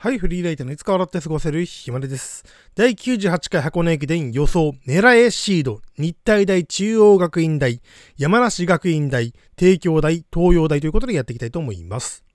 はい、フリーライターのいつか笑って過ごせるひまれです。第98回箱根駅伝予想、狙えシード、日体大中央学院大、山梨学院大、帝京大、東洋大ということでやっていきたいと思います。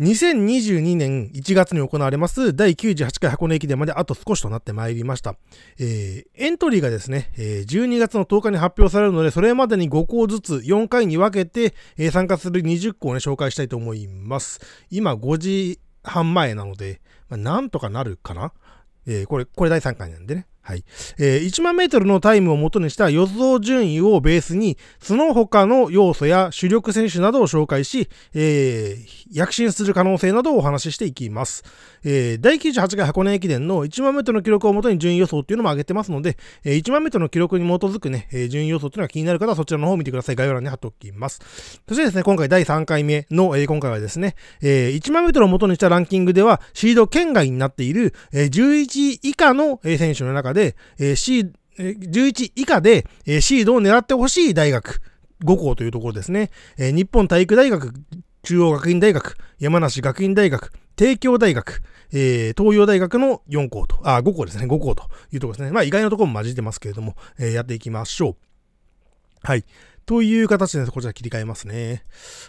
2022年1月に行われます第98回箱根駅伝まであと少しとなってまいりました。えー、エントリーがですね、えー、12月の10日に発表されるので、それまでに5校ずつ4回に分けて、えー、参加する20校を、ね、紹介したいと思います。今5時半前なので、まあ、なんとかなるかなえー、これ、これ第3回なんでね。はいえー、1万メートルのタイムを元にした予想順位をベースに、その他の要素や主力選手などを紹介し、えー、躍進する可能性などをお話ししていきます。えー、第98回箱根駅伝の1万メートルの記録を元に順位予想っていうのも上げてますので、えー、1万メートルの記録に基づくね、えー、順位予想というのは気になる方はそちらの方を見てください。概要欄に貼っておきます。そしてですね、今回第3回目の、えー、今回はですね、えー、1万メートルを元にしたランキングでは、シード圏外になっている、えー、11以下の選手の中で、えー、シ11以下で、えー、シードを狙ってほしい大学5校というところですね。えー、日本体育大学、中央学院大学、山梨学院大学、帝京大学、えー、東洋大学の4校と、あ、5校ですね、5校というところですね。まあ意外なところも混じってますけれども、えー、やっていきましょう。はい。という形で、こちら切り替えますね。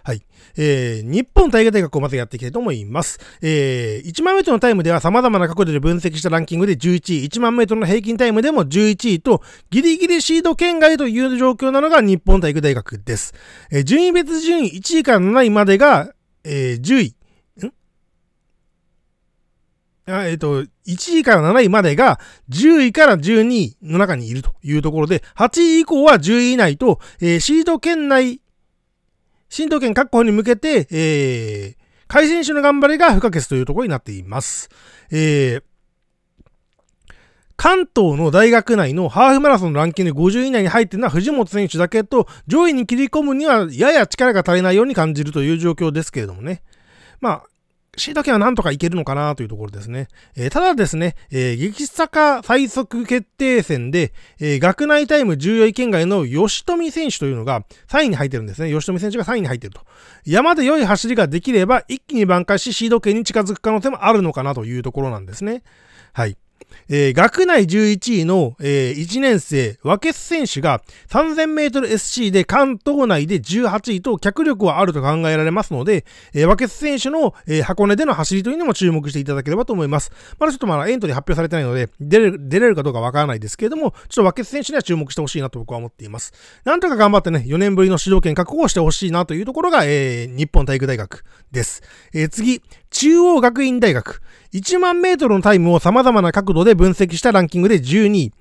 はい。えー、日本大河大学をまずやっていきたいと思います。えー、1万メートルのタイムでは様々な角度で分析したランキングで11位、1万メートルの平均タイムでも11位と、ギリギリシード圏外という状況なのが日本体育大学です。えー、順位別順位1位から7位までが、えー、10位。んあ、えっ、ー、と、1位から7位までが10位から12位の中にいるというところで、8位以降は10位以内と、えー、シード圏内、シード圏確保に向けて、えー、海選手の頑張りが不可欠というところになっています。えー、関東の大学内のハーフマラソンのランキング50位以内に入っているのは藤本選手だけと、上位に切り込むにはやや力が足りないように感じるという状況ですけれどもね。まあ、シイタはなんとかいけるのかなというところですね。えー、ただですね、えー、激坂最速決定戦で、えー、学内タイム14位圏外の吉富選手というのが3位に入ってるんですね。吉富選手が3位に入ってると。山で良い走りができれば一気に挽回しシード権に近づく可能性もあるのかなというところなんですね。はい。えー、学内11位の、えー、1年生、和決選手が 3000mSC で関東内で18位と脚力はあると考えられますので、えー、和決選手の、えー、箱根での走りというのも注目していただければと思います。まだちょっとまだエントリー発表されてないので、出れる出れるかどうかわからないですけれども、ちょっと和決選手には注目してほしいなと僕は思っています。なんとか頑張ってね、4年ぶりの主導権確保をしてほしいなというところが、えー、日本体育大学です。えー、次、中央学院大学。1万メートルのタイムを様々な角度で分析したランキングで12位。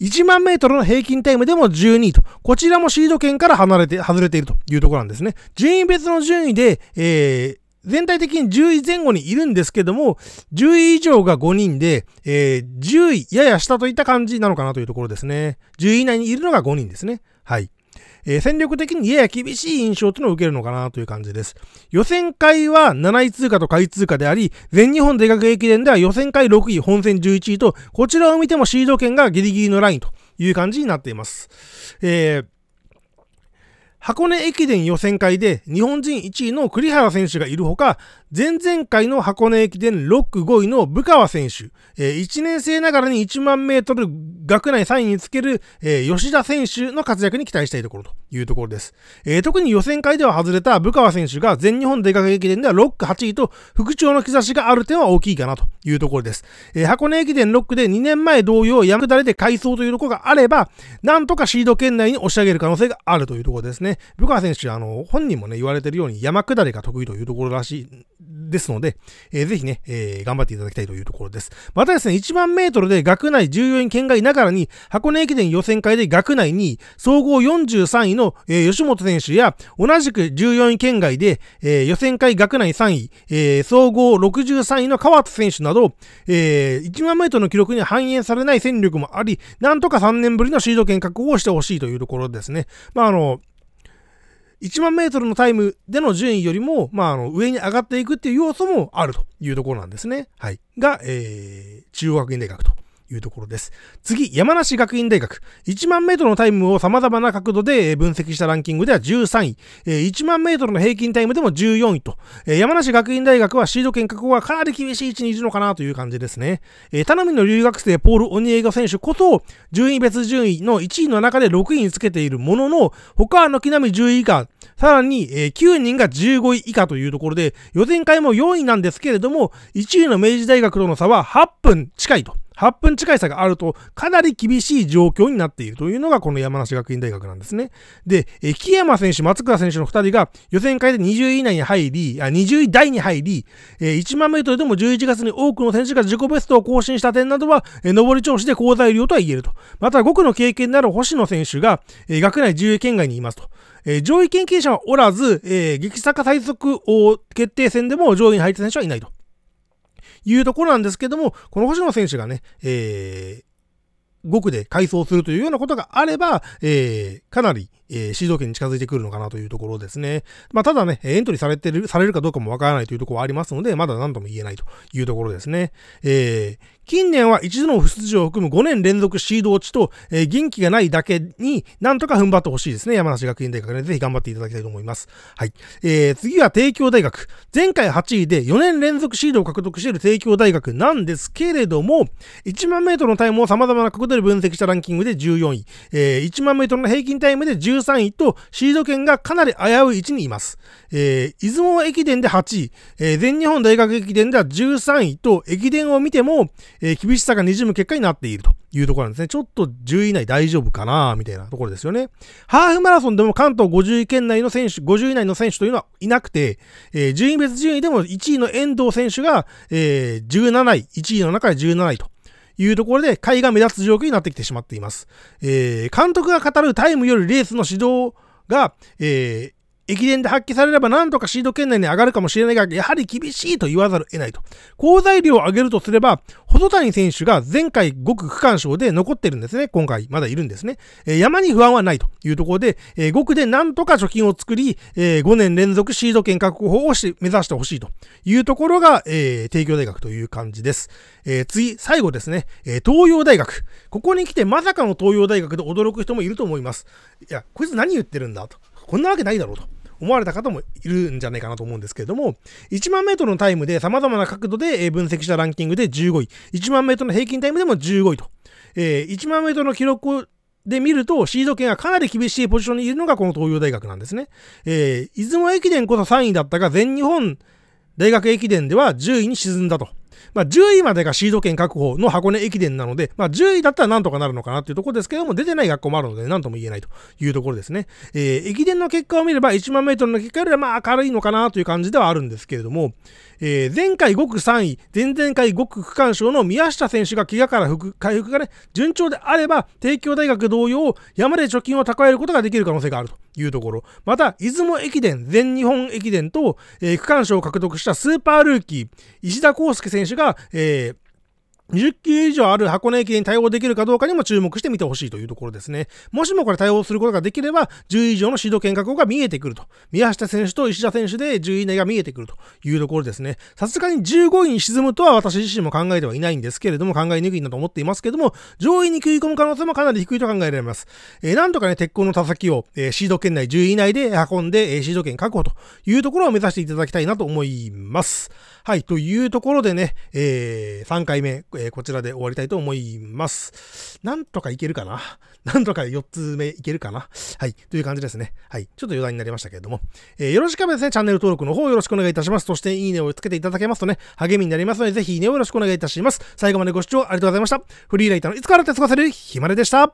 1万メートルの平均タイムでも12位と、こちらもシード圏から離れて、外れているというところなんですね。順位別の順位で、えー、全体的に10位前後にいるんですけども、10位以上が5人で、えー、10位やや下といった感じなのかなというところですね。10位以内にいるのが5人ですね。はい。えー、戦力的にやや厳しい印象というのを受けるのかなという感じです。予選会は7位通過と下位通過であり、全日本大学駅伝では予選会6位、本戦11位と、こちらを見てもシード権がギリギリのラインという感じになっています。えー箱根駅伝予選会で日本人1位の栗原選手がいるほか、前々回の箱根駅伝6区5位の武川選手、1年生ながらに1万メートル学内3位につける、吉田選手の活躍に期待したいところというところです。特に予選会では外れた武川選手が全日本出かけ駅伝では6区8位と復調の兆しがある点は大きいかなというところです。箱根駅伝6区で2年前同様山下れで改装というところがあれば、なんとかシード圏内に押し上げる可能性があるというところですね。ね、ブカ選手、あの、本人もね、言われてるように山下りが得意というところらしいですので、えー、ぜひね、えー、頑張っていただきたいというところです。またですね、1万メートルで学内14位圏外ながらに、箱根駅伝予選会で学内2位、総合43位の、えー、吉本選手や、同じく14位圏外で、えー、予選会学内3位、えー、総合63位の川津選手など、えー、1万メートルの記録には反映されない戦力もあり、なんとか3年ぶりのシード権確保をしてほしいというところですね。まあ、あの、1万メートルのタイムでの順位よりも、まあ、あの、上に上がっていくっていう要素もあるというところなんですね。はい。が、えー、中央学院大学というところです。次、山梨学院大学。1万メートルのタイムを様々な角度で分析したランキングでは13位。1万メートルの平均タイムでも14位と。山梨学院大学はシード権確保がかなり厳しい位置にいるのかなという感じですね。頼みの留学生ポール・オニエゴ選手こそ、順位別順位の1位の中で6位につけているものの、他は軒並み10位以下、さらに9人が15位以下というところで、予選会も4位なんですけれども、1位の明治大学との差は8分近いと。8分近い差があるとかなり厳しい状況になっているというのがこの山梨学院大学なんですね。で、木山選手、松倉選手の2人が予選会で20位以内に入り、あ20位台に入り、1万メートルでも11月に多くの選手が自己ベストを更新した点などは、上り調子で高材料とは言えると。また5区の経験である星野選手が学内10位圏外にいますと。えー、上位研究者はおらず、えー、激坂最速決定戦でも上位に入った選手はいないと。いうところなんですけども、この星野選手がね、えー、5区で改装するというようなことがあれば、えー、かなりえー、シード権に近づいてくるのかなというところですね。まあ、ただね、エントリーされてる、されるかどうかもわからないというところはありますので、まだ何とも言えないというところですね。えー、近年は一度の不出場を含む5年連続シード落ちと、えー、元気がないだけに、なんとか踏ん張ってほしいですね。山梨学院大学ね、ぜひ頑張っていただきたいと思います。はい。えー、次は帝京大学。前回8位で4年連続シードを獲得している帝京大学なんですけれども、1万メートルのタイムを様々な角度で分析したランキングで14位、えー、1万メートルの平均タイムで13 13位とシード権がかなり危うい位置にいます。えー、出雲駅伝で8位、えー、全日本大学駅伝では13位と、駅伝を見ても、えー、厳しさが滲む結果になっているというところなんですね。ちょっと10位以内大丈夫かなみたいなところですよね。ハーフマラソンでも関東50位圏内の選手、50位以内の選手というのはいなくて、えー、順位別順位でも1位の遠藤選手が、えー、17位、1位の中で17位というところで、甲斐が目立つ状況になってきてしまっています。えー、監督が語るタイムよりレースの指導が、えー、駅伝で発揮されればなんとかシード圏内に上がるかもしれないが、やはり厳しいと言わざるを得ないと。好材料を上げるとすれば、細谷選手が前回5区区間賞で残ってるんですね。今回まだいるんですね。えー、山に不安はないというところで、えー、5区でなんとか貯金を作り、えー、5年連続シード権確保をし目指してほしいというところが、えー、帝京大学という感じです。えー、次、最後ですね、えー、東洋大学。ここに来てまさかの東洋大学で驚く人もいると思います。いや、こいつ何言ってるんだと。こんなわけないだろうと。思われた方もいるんじゃないかなと思うんですけれども、1万メートルのタイムで様々な角度で分析したランキングで15位、1万メートルの平均タイムでも15位と、えー、1万メートルの記録で見ると、シード権がかなり厳しいポジションにいるのがこの東洋大学なんですね。えー、出雲駅伝こそ3位だったが、全日本大学駅伝では10位に沈んだと。まあ、10位までがシード権確保の箱根駅伝なので、まあ、10位だったらなんとかなるのかなっていうところですけども、出てない学校もあるので、なんとも言えないというところですね。えー、駅伝の結果を見れば、1万メートルの結果よりはまあ明るいのかなという感じではあるんですけれども、えー、前回5区3位、前々回5区区間賞の宮下選手が怪我から回復がね、順調であれば、帝京大学同様、山で貯金を蓄えることができる可能性があるというところ。また、出雲駅伝、全日本駅伝と、えー、区間賞を獲得したスーパールーキー、石田康介選手が、えー20キロ以上ある箱根駅に対応できるかどうかにも注目してみてほしいというところですね。もしもこれ対応することができれば、10以上のシード権確保が見えてくると。宮下選手と石田選手で10位以内が見えてくるというところですね。さすがに15位に沈むとは私自身も考えてはいないんですけれども、考えにくいなと思っていますけれども、上位に食い込む可能性もかなり低いと考えられます。えー、なんとかね、鉄鋼の田きを、えー、シード圏内10位以内で運んで、えー、シード権確保というところを目指していただきたいなと思います。はい、というところでね、えー、3回目。えー、こちらで終わりたいと思います。なんとかいけるかな なんとか4つ目いけるかなはい。という感じですね。はい。ちょっと余談になりましたけれども。えー、よろしければですね、チャンネル登録の方よろしくお願いいたします。そして、いいねをつけていただけますとね、励みになりますので、ぜひいいねをよろしくお願いいたします。最後までご視聴ありがとうございました。フリーライターのいつから手つかせるひまれでした。